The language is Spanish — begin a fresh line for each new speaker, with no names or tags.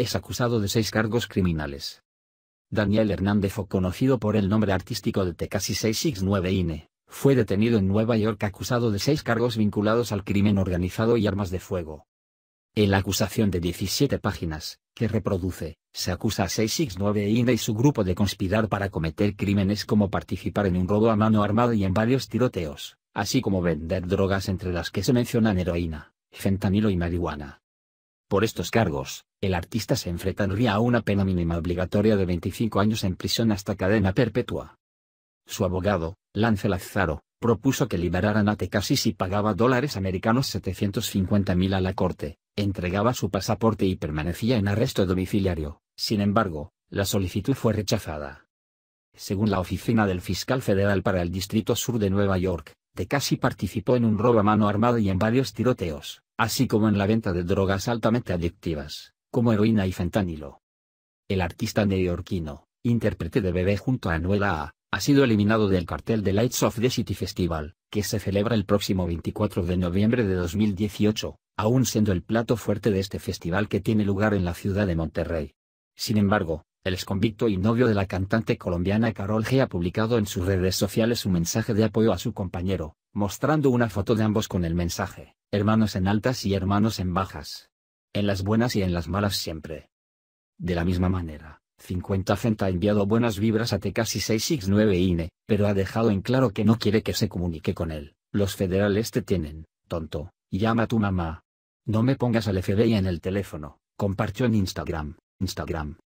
es acusado de seis cargos criminales. Daniel Hernández o conocido por el nombre artístico de Tecasi 669 INE, fue detenido en Nueva York acusado de seis cargos vinculados al crimen organizado y armas de fuego. En la acusación de 17 páginas, que reproduce, se acusa a 669 INE y su grupo de conspirar para cometer crímenes como participar en un robo a mano armada y en varios tiroteos, así como vender drogas entre las que se mencionan heroína, fentanilo y marihuana. Por estos cargos, el artista se enfrentaría a una pena mínima obligatoria de 25 años en prisión hasta cadena perpetua. Su abogado, Lance Lazzaro, propuso que liberaran a Tecasi si pagaba dólares americanos 750.000 a la corte, entregaba su pasaporte y permanecía en arresto domiciliario. Sin embargo, la solicitud fue rechazada. Según la oficina del fiscal federal para el Distrito Sur de Nueva York, Tecasi participó en un robo a mano armada y en varios tiroteos así como en la venta de drogas altamente adictivas, como heroína y fentanilo. El artista neoyorquino, intérprete de bebé junto a Anuela A, ha sido eliminado del cartel de Lights of the City Festival, que se celebra el próximo 24 de noviembre de 2018, aún siendo el plato fuerte de este festival que tiene lugar en la ciudad de Monterrey. Sin embargo, el exconvicto y novio de la cantante colombiana Carol G ha publicado en sus redes sociales un mensaje de apoyo a su compañero, mostrando una foto de ambos con el mensaje, hermanos en altas y hermanos en bajas. En las buenas y en las malas siempre. De la misma manera, 50 Cent ha enviado buenas vibras a x 669 INE, pero ha dejado en claro que no quiere que se comunique con él. Los federales te tienen, tonto, llama a tu mamá. No me pongas al FBI en el teléfono, compartió en Instagram, Instagram,